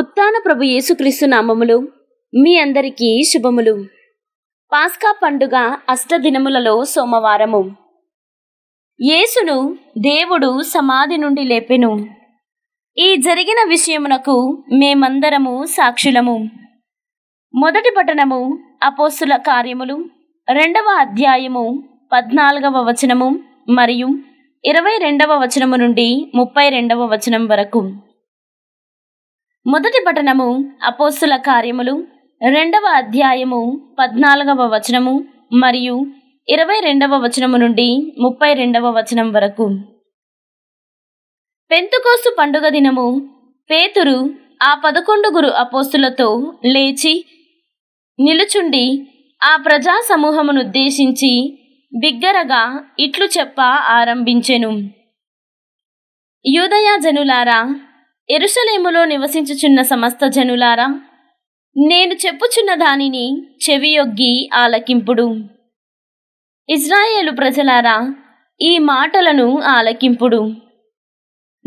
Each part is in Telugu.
ఉత్తాన ప్రభు యేసుక్రీస్తు నామములు మీ అందరికీ శుభములు పాస్కా పండుగ అష్టదినములలో సోమవారము యేసును దేవుడు సమాధి నుండి లేపెను ఈ జరిగిన విషయమునకు మేమందరము సాక్షులము మొదటి పట్టణము అపోస్తుల కార్యములు రెండవ అధ్యాయము పద్నాలుగవ వచనము మరియు ఇరవై రెండవ వచనము నుండి ముప్పై రెండవ వచనం వరకు మొదటి పఠనము అపోస్తుల కార్యములు రెండవ అధ్యాయము పద్నాలుగవ వచనము మరియు ఇరవై రెండవ వచనము నుండి ముప్పై రెండవ వచనం వరకు పెంతుకోసు పండుగ దినము పేతురు ఆ పదకొండుగురు అపోస్తులతో లేచి నిలుచుండి ఆ ప్రజా సమూహమునుద్దేశించి బిగ్గరగా ఇట్లు చెప్ప ఆరంభించెను యూదయా జనులారా ఎరుసలేములో నివసించుచున్న సమస్త జనులారా నేను చెప్పుచున్న దానిని చెవియొగ్గి ఆలకింపుడు ఇజ్రాయేలు ప్రజలారా ఈ మాటలను ఆలకింపుడు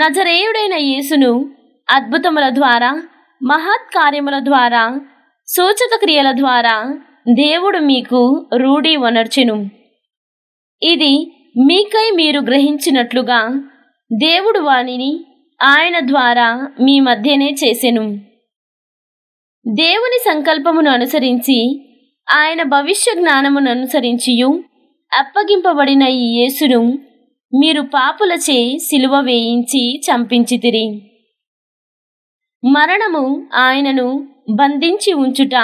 నజరేయుడైన యేసును అద్భుతముల ద్వారా మహత్కార్యముల ద్వారా సూచక క్రియల ద్వారా దేవుడు మీకు రూఢి వనర్చును ఇది మీకై మీరు గ్రహించినట్లుగా దేవుడు వాణిని ఆయన ద్వారా మీ మధ్యనే చేసెను దేవుని సంకల్పమును అనుసరించి ఆయన భవిష్య జ్ఞానమును అనుసరించియు అప్పగింపబడిన ఈ యేసును మీరు పాపులచే సిలువ వేయించి చంపించితిరి మరణము ఆయనను బంధించి ఉంచుట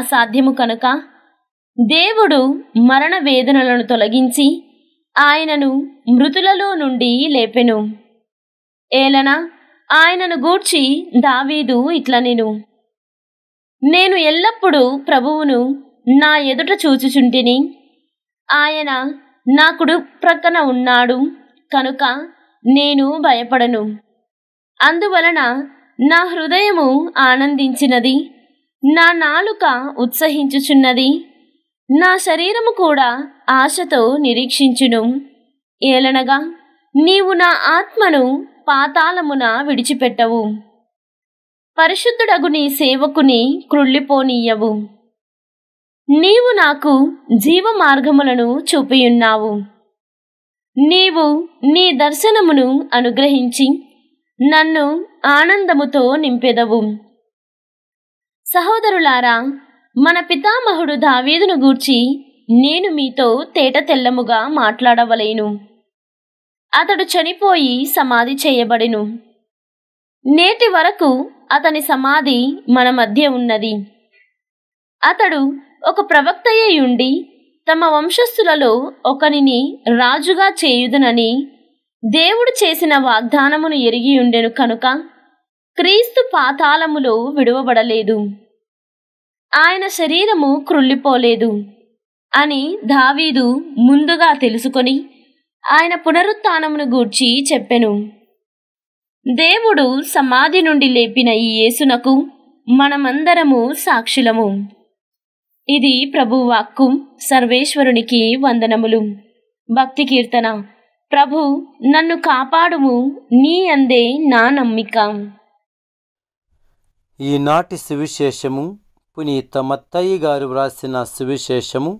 అసాధ్యము కనుక దేవుడు మరణ వేదనలను తొలగించి ఆయనను మృతులలో నుండి లేపెను ఏలన ఆయనను గూర్చి దావీదు ఇట్లా నేను నేను ఎల్లప్పుడూ ప్రభువును నా ఎదుట చూచుచుంటిని ఆయన నా కుడు ప్రక్కన ఉన్నాడు కనుక నేను భయపడను అందువలన నా హృదయము ఆనందించినది నా నాలుక ఉత్సహించుచున్నది నా శరీరము కూడా ఆశతో నిరీక్షించును ఏలనగా నీవు నా ఆత్మను పాతాళమున విడిచిపెట్టవు పరిశుద్ధుడగుని సేవకుని క్రుళ్ళిపోనీయవు నీవు నాకు జీవ మార్గములను చూపియున్నావు నీవు నీ దర్శనమును అనుగ్రహించి నన్ను ఆనందముతో నింపెదవు సహోదరులారా మన పితామహుడు దావీదును గూర్చి నేను మీతో తేట తెల్లముగా మాట్లాడవలేను అతడు చనిపోయి సమాధి చేయబడెను నేటి వరకు అతని సమాధి మన మధ్య ఉన్నది అతడు ఒక ప్రవక్తయే ఉండి తమ వంశస్థులలో ఒకరిని రాజుగా చేయుదనని దేవుడు చేసిన వాగ్దానమును ఎరిగి ఉండెను కనుక క్రీస్తు పాతాళములో విడువబడలేదు ఆయన శరీరము క్రుళ్ళిపోలేదు అని దావీదు ముందుగా తెలుసుకొని ఆయన పునరుత్నమును గూర్చి చెప్పెను దేవుడు సమాధి నుండి లేపిన ఈ యేసునకు మనమందరము సాక్షులము ఇది ప్రభువాక్కు సర్వేశ్వరునికి వందనములు భక్తి కీర్తన ప్రభు నన్ను కాపాడుము నీ అందే నా నమ్మిక ఈనాటి సువిశేషము పునీత మత్తయ్య గారు వ్రాసిన సువిశేషము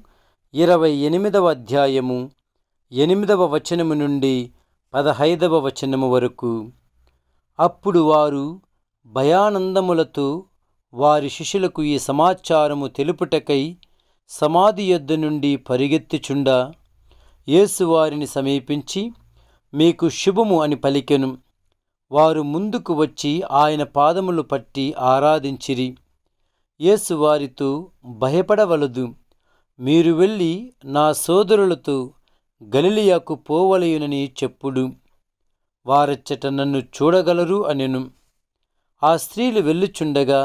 ఇరవై ఎనిమిదవ అధ్యాయము ఎనిమిదవ వచనము నుండి పదహైదవ వచనము వరకు అప్పుడు వారు భయానందములతో వారి శిష్యులకు ఈ సమాచారము తెలుపుటకై సమాధి యొద్ద నుండి పరిగెత్తుచుండా యేసు వారిని సమీపించి మీకు శుభము అని పలికెను వారు ముందుకు వచ్చి ఆయన పాదములు పట్టి ఆరాధించిరి యేసు వారితో భయపడవలదు మీరు వెళ్ళి నా సోదరులతో గలిలియాకు పోవలయునని చెప్పుడు వారచ్చట నన్ను చూడగలరు అనెను ఆ స్త్రీలు వెళ్ళుచుండగా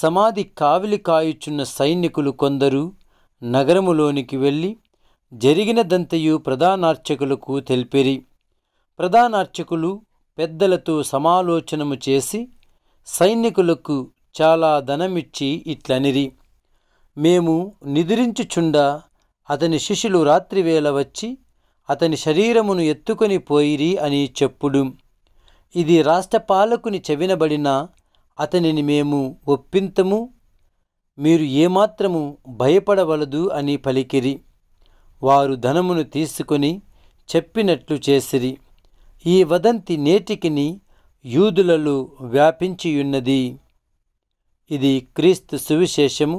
సమాధి కావిలి కాయుచున్న సైనికులు కొందరు నగరములోనికి వెళ్ళి జరిగినదంతయు ప్రధానార్చకులకు తెలిపిరి ప్రధానార్చకులు పెద్దలతో సమాలోచనము చేసి సైనికులకు చాలా ధనమిచ్చి ఇట్లనిరి మేము నిద్రించుచుండా అతని శిష్యులు రాత్రివేళ వచ్చి అతని శరీరమును ఎత్తుకొని పోయిరి అని చెప్పుడు ఇది రాష్ట్రపాలకుని చెవినబడిన అతనిని మేము ఒప్పింతము మీరు ఏమాత్రము భయపడవలదు అని పలికిరి వారు ధనమును తీసుకొని చెప్పినట్లు చేసిరి ఈ వదంతి నేటికిని యూదులలో వ్యాపించియున్నది ఇది క్రీస్తు సువిశేషము